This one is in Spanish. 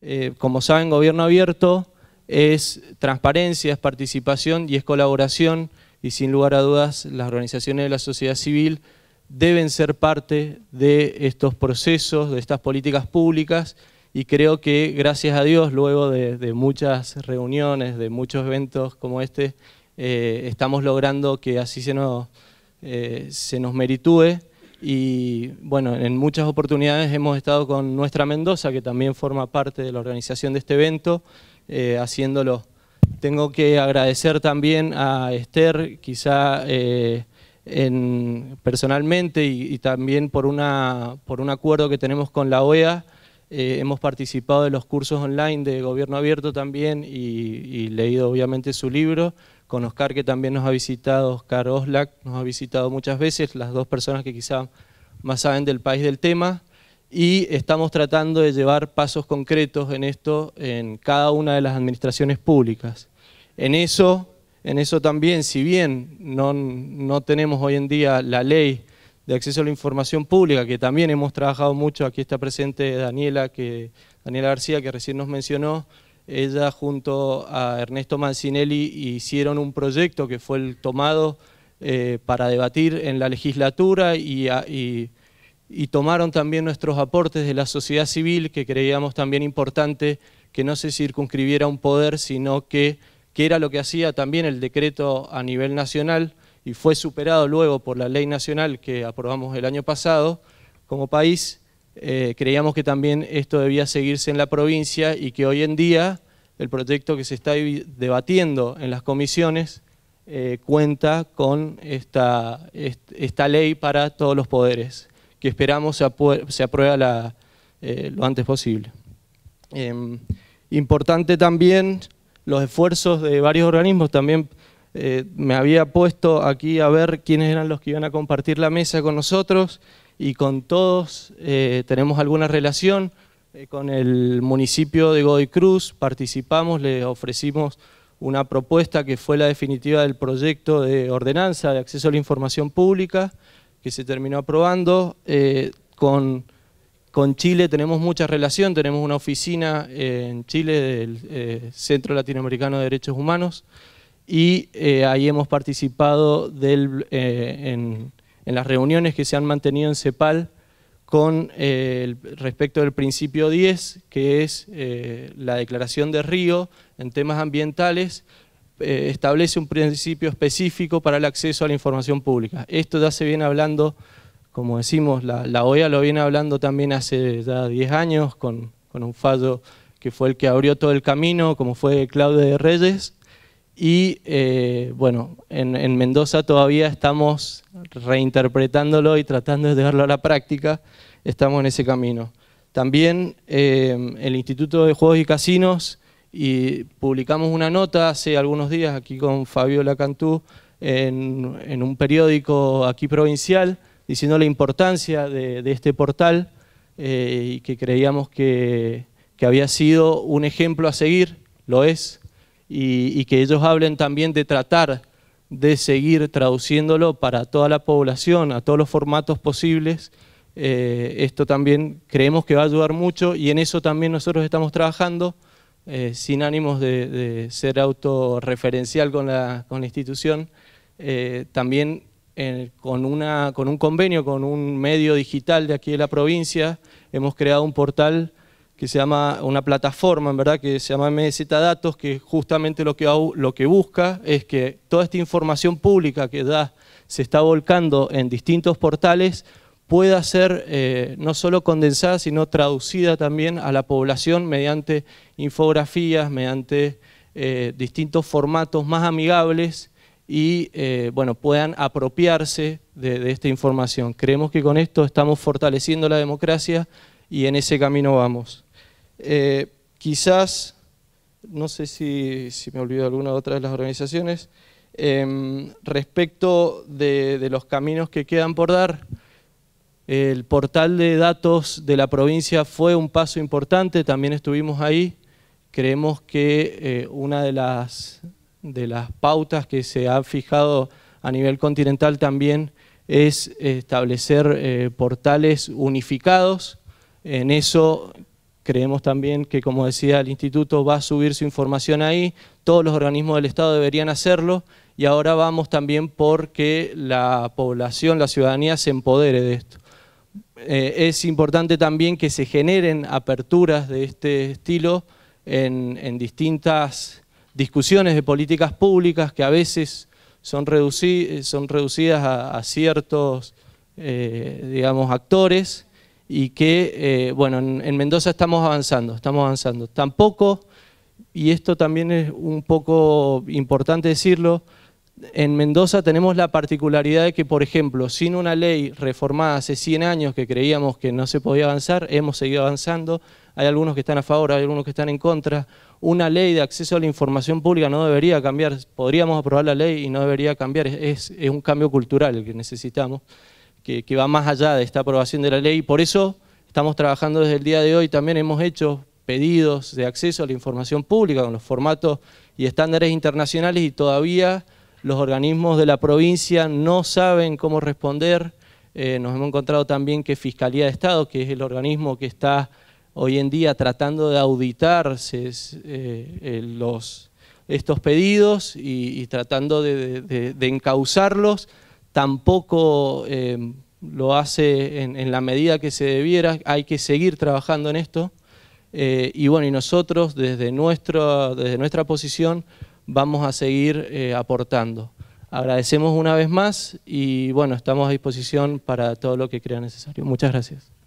Eh, como saben, gobierno abierto es transparencia, es participación y es colaboración y sin lugar a dudas las organizaciones de la sociedad civil deben ser parte de estos procesos, de estas políticas públicas y creo que gracias a Dios luego de, muchas reuniones, de muchos eventos como este, eh, estamos logrando que así se nos, eh, se nos meritúe y bueno, en muchas oportunidades hemos estado con Nuestra Mendoza, que también forma parte de la organización de este evento, eh, haciéndolo. Tengo que agradecer también a Esther, quizá eh, en, personalmente y, también por, una, por un acuerdo que tenemos con la OEA, eh, hemos participado en los cursos online de Gobierno Abierto también y leído obviamente su libro con Oscar que también nos ha visitado, Oscar Oslak nos ha visitado muchas veces, las dos personas que quizá más saben del país del tema, y estamos tratando de llevar pasos concretos en esto en cada una de las administraciones públicas. En eso, en eso también, si bien no, no tenemos hoy en día la ley de acceso a la información pública, que también hemos trabajado mucho, aquí está presente Daniela, que, Daniela García, que recién nos mencionó, ella junto a Ernesto Mancinelli hicieron un proyecto que fue tomado eh, para debatir en la legislatura y, y tomaron también nuestros aportes de la sociedad civil que creíamos también importante que no se circunscribiera un poder, sino que, que era lo que hacía también el decreto a nivel nacional y fue superado luego por la ley nacional que aprobamos el año pasado como país, eh, creíamos que también esto debía seguirse en la provincia y que hoy en día el proyecto que se está debatiendo en las comisiones eh, cuenta con esta, esta ley para todos los poderes, que esperamos se, aprueba eh, lo antes posible. Em, importante también los esfuerzos de varios organismos, también me había puesto aquí a ver quiénes eran los que iban a compartir la mesa con nosotros, y con todos eh, tenemos alguna relación. Eh, con el municipio de Godoy Cruz participamos, le ofrecimos una propuesta que fue la definitiva del proyecto de ordenanza de acceso a la información pública que se terminó aprobando. Eh, con, con, Chile tenemos mucha relación, tenemos una oficina en Chile del Centro Latinoamericano de Derechos Humanos y ahí hemos participado del, en en las reuniones que se han mantenido en CEPAL con eh, respecto del principio 10, que es eh, la declaración de Río en temas ambientales, eh, establece un principio específico para el acceso a la información pública. Esto ya se viene hablando, como decimos, la, la OEA lo viene hablando también hace ya 10 años con, con un fallo que fue el que abrió todo el camino, como fue Claudio de Reyes, y eh, bueno, en, Mendoza todavía estamos reinterpretándolo y tratando de llevarlo a la práctica, estamos en ese camino. También eh, el Instituto de Juegos y Casinos y publicamos una nota hace algunos días aquí con Fabio Lacantú, en, un periódico aquí provincial diciendo la importancia de, este portal eh, y que creíamos que había sido un ejemplo a seguir, lo es, y, que ellos hablen también de tratar de seguir traduciéndolo para toda la población, a todos los formatos posibles. Eh, esto también creemos que va a ayudar mucho y en eso también nosotros estamos trabajando, eh, sin ánimos de, ser autorreferencial con la, con la institución, eh, también con, una, con un convenio, con un medio digital de aquí de la provincia, hemos creado un portal que se llama una plataforma, en verdad, que se llama MZ Datos, que justamente lo que, lo que busca es que toda esta información pública que da, se está volcando en distintos portales pueda ser eh, no solo condensada, sino traducida también a la población mediante infografías, mediante eh, distintos formatos más amigables y eh, bueno, puedan apropiarse de, esta información. Creemos que con esto estamos fortaleciendo la democracia y en ese camino vamos. Eh, quizás, no sé si, me olvido alguna otra de las organizaciones, em, respecto de, los caminos que quedan por dar, el portal de datos de la provincia fue un paso importante, también estuvimos ahí. Creemos que eh, una de las, de las pautas que se ha fijado a nivel continental también es establecer eh, portales unificados. En eso Creemos también que, como decía, el instituto va a subir su información ahí, todos los organismos del Estado deberían hacerlo y ahora vamos también porque la población, la ciudadanía se empodere de esto. Eh, es importante también que se generen aperturas de este estilo en, distintas discusiones de políticas públicas que a veces son, reducidas a, ciertos eh, digamos, actores y que, eh, bueno, en, Mendoza estamos avanzando, estamos avanzando. Tampoco, y esto también es un poco importante decirlo, en Mendoza tenemos la particularidad de que, por ejemplo, sin una ley reformada hace 100 años que creíamos que no se podía avanzar, hemos seguido avanzando, hay algunos que están a favor, hay algunos que están en contra. Una ley de acceso a la información pública no debería cambiar, podríamos aprobar la ley y no debería cambiar, es, es un cambio cultural el que necesitamos que, va más allá de esta aprobación de la ley. Por eso estamos trabajando desde el día de hoy, también hemos hecho pedidos de acceso a la información pública con los formatos y estándares internacionales y todavía los organismos de la provincia no saben cómo responder. Eh, nos hemos encontrado también que Fiscalía de Estado, que es el organismo que está hoy en día tratando de auditar eh, eh, estos pedidos y, tratando de, de encauzarlos, tampoco eh, lo hace en, la medida que se debiera, hay que seguir trabajando en esto. Eh, y bueno, nosotros desde, nuestro, desde nuestra posición vamos a seguir eh, aportando. Agradecemos una vez más y bueno, estamos a disposición para todo lo que crea necesario. Muchas gracias.